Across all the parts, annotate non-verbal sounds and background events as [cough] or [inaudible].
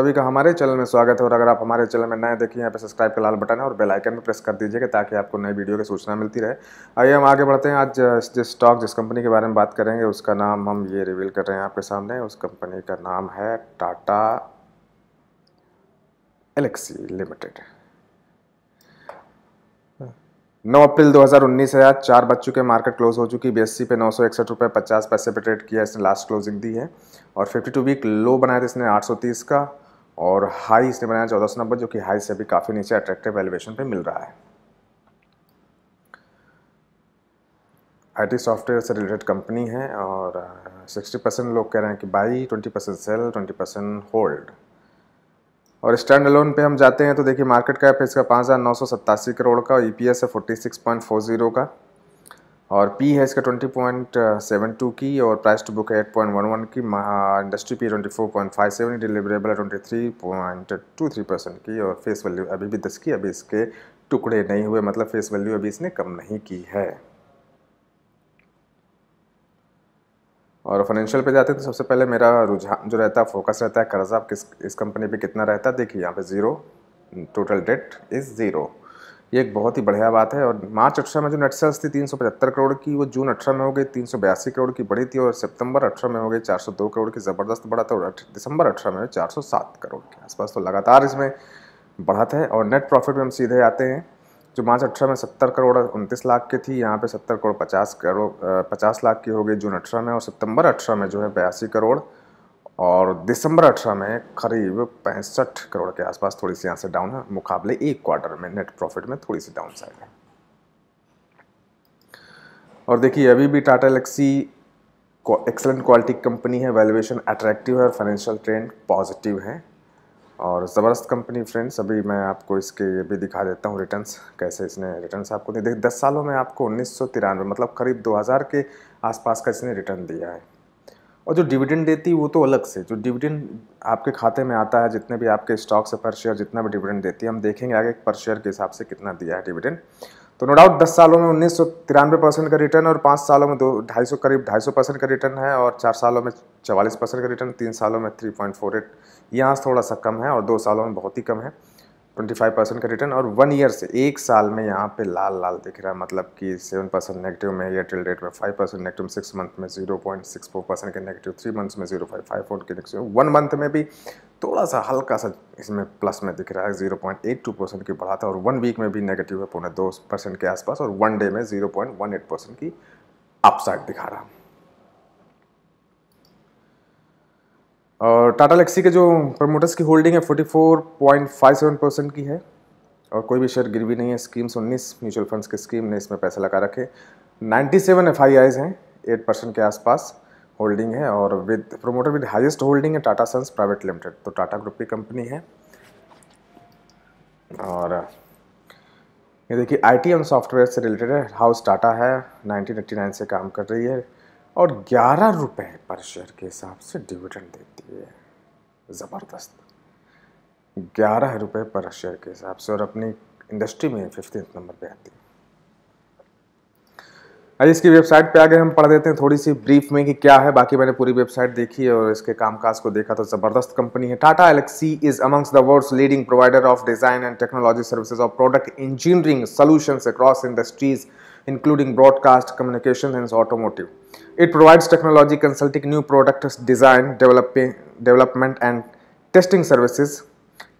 सभी का हमारे चैनल में स्वागत है और अगर आप हमारे चैनल में नए देखिए यहाँ पे तो सब्सक्राइब का लाल बटन है और बेल आइकन पे प्रेस कर दीजिएगा ताकि आपको नई वीडियो की सूचना मिलती रहे आइए हम आगे बढ़ते हैं आज जिस स्टॉक जिस कंपनी के बारे में बात करेंगे उसका नाम हम ये रिवील कर रहे हैं आपके सामने उस कंपनी का नाम है टाटा एलेक्सी लिमिटेड नौ अप्रैल 2019 है आज चार बच्चों चुके मार्केट क्लोज हो चुकी बीएससी e पे नौ सौ इकसठ रुपये पचास पैसे पे ट्रेड किया इसने लास्ट क्लोजिंग दी है और 52 वीक लो बनाया था इसने 830 का और हाई इसने बनाया चौदह सौ नब्बे जो कि हाई से भी काफ़ी नीचे अट्रैक्टिव वैल्यूएशन पे मिल रहा है आईटी सॉफ्टवेयर से रिलेटेड कंपनी है और 60 uh, परसेंट लोग कह रहे हैं कि buy 20 percent sell 20 percent hold और स्टैंड अलोन पे हम जाते हैं तो देखिए मार्केट कैप है इसका पाँच हज़ार नौ सौ सत्तासी करोड़ का ई पी एस है forty six point four zero का और पी है इसका 20.72 की और प्राइस टू बुक है 8.11 की इंडस्ट्री पी 24.57 डिलीवरेबल है 23.23 परसेंट की और फेस वैल्यू अभी भी दस की अभी इसके टुकड़े नहीं हुए मतलब फेस वैल्यू अभी इसने कम नहीं की है और फाइनेंशियल पे जाते हैं तो सबसे पहले मेरा रुझान जो रहता है फोकस रहता है कर्जा किस इस कंपनी पे कितना रहता है देखिए यहाँ पे zero total debt is zero ये एक बहुत ही बढ़िया बात है और मार्च अठारह में जो नेट सेल्स थी पचहत्तर करोड़ की वो जून अठारह में हो गई तीन करोड़ की बढ़ी थी और सितंबर अठारह में हो गई दो करोड़ की ज़बरदस्त बढ़ा था और दिसंबर अठारह में सात करोड़ के आसपास तो लगातार इसमें बढ़त है और नेट प्रॉफिट में हम सीधे आते हैं जो मार्च अठारह में सत्तर करोड़ उनतीस लाख की थी यहाँ पे सत्तर करोड़ पचास करोड़ पचास लाख की हो गई जून अठारह में और सितंबर अठारह में जो है बयासी करोड़ और दिसंबर अठारह में करीब पैंसठ करोड़ के आसपास थोड़ी सी यहाँ से डाउन है मुकाबले एक क्वार्टर में नेट प्रॉफिट में थोड़ी सी डाउन साइड है और देखिए अभी भी Tata Elxsi excellent quality company है वैल्यूएशन अट्रैक्टिव है और फाइनेंशियल ट्रेंड पॉजिटिव है और ज़बरदस्त कंपनी फ्रेंड्स अभी मैं आपको इसके ये भी दिखा देता हूँ रिटर्न्स कैसे इसने रिटर्न्स आपको दिए देखिए दस सालों में आपको उन्नीस मतलब करीब 2000 के आसपास का इसने रिटर्न दिया है और जो डिविडेंड देती है वो तो अलग से जो डिविडेंड आपके खाते में आता है जितने भी आपके स्टॉक से पर शेयर जितना भी डिविडेंड देती है हम देखेंगे आगे पर शेयर के हिसाब से कितना दिया है डिविडेंड तो नो डाउट दस सालों में उन्नीस सौ तिरानवे परसेंट का रिटर्न और पाँच सालों में दो ढाई सौ करीब ढाई सौ परसेंट का रिटर्न है और चार सालों में चवालीस परसेंट का रिटर्न तीन सालों में थ्री पॉइंट फोर एट यहाँ थोड़ा सा कम है और दो सालों में बहुत ही कम है ट्वेंटी फाइव परसेंट का रिटर्न और वन ईयर से एक साल में यहाँ पे लाल लाल दिख रहा है मतलब कि सेवन परसेंट नेगेटिव में एयरटेल डेट में five percent negative six month में zero point six four percent के नेगेटिव थ्री मंथ्स में जीरो फाइव फाइव फोर के नेगेटिव वन मंथ में भी थोड़ा सा हल्का सा इसमें प्लस में दिख रहा है zero point eight two percent की बढ़ा था और वन वीक में भी नेगेटिव है पौने दो परसेंट के आसपास और वन डे में zero point one eight percent की अपसाइड दिखा रहा है और टाटा लेक्सी के जो प्रमोटर्स की होल्डिंग है 44.57 परसेंट की है और कोई भी शेयर गिर भी नहीं है स्कीम्स उन्नीस म्यूचुअल फंड्स के स्कीम ने इसमें पैसा लगा रखे 97 सेवन एफ हैं 8 परसेंट के आसपास होल्डिंग है और with promoter with highest holding है टाटा सन्स प्राइवेट लिमिटेड तो टाटा ग्रुप की कंपनी है और ये देखिए आईटी एंड सॉफ्टवेयर से रिलेटेड है हाउस टाटा है 1989 से काम कर रही है और ग्यारह रुपये पर शेयर के हिसाब से डिविडेंड देती है ये ज़बरदस्त ग्यारह रुपये पर शेयर के हिसाब से और अपनी इंडस्ट्री में फिफ्टीन नंबर पे आती है अरे इसकी वेबसाइट पे आगे हम पढ़ देते हैं थोड़ी सी ब्रीफ में कि क्या है बाकी मैंने पूरी वेबसाइट देखी है और इसके कामकाज को देखा तो ज़बरदस्त कंपनी है Tata Elxsi is amongst the world's leading provider of design and technology services of product engineering solutions across industries including broadcast communication and automotive It provides technology consulting, new product design, developing, development and testing services.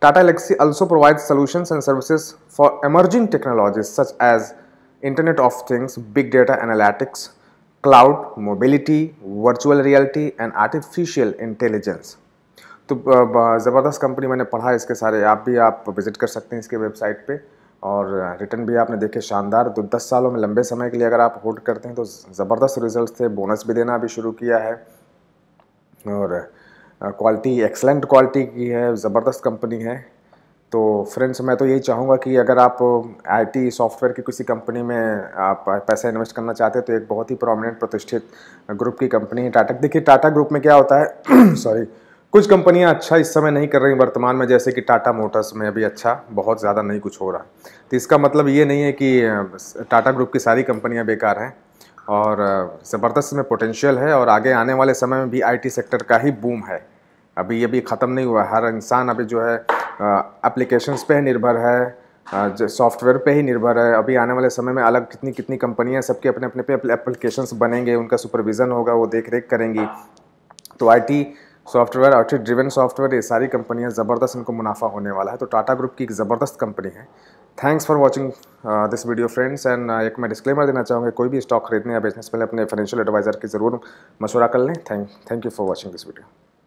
Tata lexi also provides solutions and services for emerging technologies such as Internet of Things, Big Data Analytics, Cloud, Mobility, Virtual Reality and Artificial Intelligence. तो ज़बरदस्त company मैंने पढ़ा है इसके सारे आप भी आप विज़िट कर सकते हैं इसके वेबसाइट पे और रिटर्न भी आपने देखे शानदार तो दस सालों में लंबे समय के लिए अगर आप होल्ड करते हैं तो ज़बरदस्त रिजल्ट थे बोनस भी देना अभी शुरू किया है और क्वालिटी एक्सलेंट क्वालिटी की है ज़बरदस्त कंपनी है तो फ्रेंड्स मैं तो यही चाहूँगा कि अगर आप आईटी सॉफ्टवेयर की किसी कंपनी में आप पैसा इन्वेस्ट करना चाहते हैं तो एक बहुत ही प्रोमिनेंट प्रतिष्ठित ग्रुप की कंपनी है टाटा देखिए टाटा ग्रुप में क्या होता है [clears throat] सॉरी कुछ कंपनियां अच्छा इस समय नहीं कर रही वर्तमान में जैसे कि टाटा मोटर्स में अभी अच्छा बहुत ज़्यादा नहीं कुछ हो रहा है तो इसका मतलब ये नहीं है कि टाटा ग्रुप की सारी कंपनियां बेकार हैं और ज़बरदस्त में पोटेंशियल है और आगे आने वाले समय में भी आईटी सेक्टर का ही बूम है अभी भी ख़त्म नहीं हुआ हर इंसान अभी जो है एप्लीकेशंस पे निर्भर है सॉफ्टवेयर पे ही निर्भर है अभी आने वाले समय में अलग कितनी कितनी कंपनियां सबके अपने अपने पे एप्लीकेशंस बनेंगे उनका सुपरविज़न होगा वो देख रेख करेंगी तो IT software outfit driven software ये सारी कंपनियाँ ज़बरदस्त इनको मुनाफा होने वाला है तो टाटा ग्रुप की एक ज़बरदस्त कंपनी है thanks for watching this video friends and एक मैं डिस्क्लेमर देना चाहूँगा कोई भी स्टॉक खरीदने या बिजनेस पहले अपने फाइनेंशियल एडवाइजर की ज़रूर मशवरा कर लें thank thank you for watching this video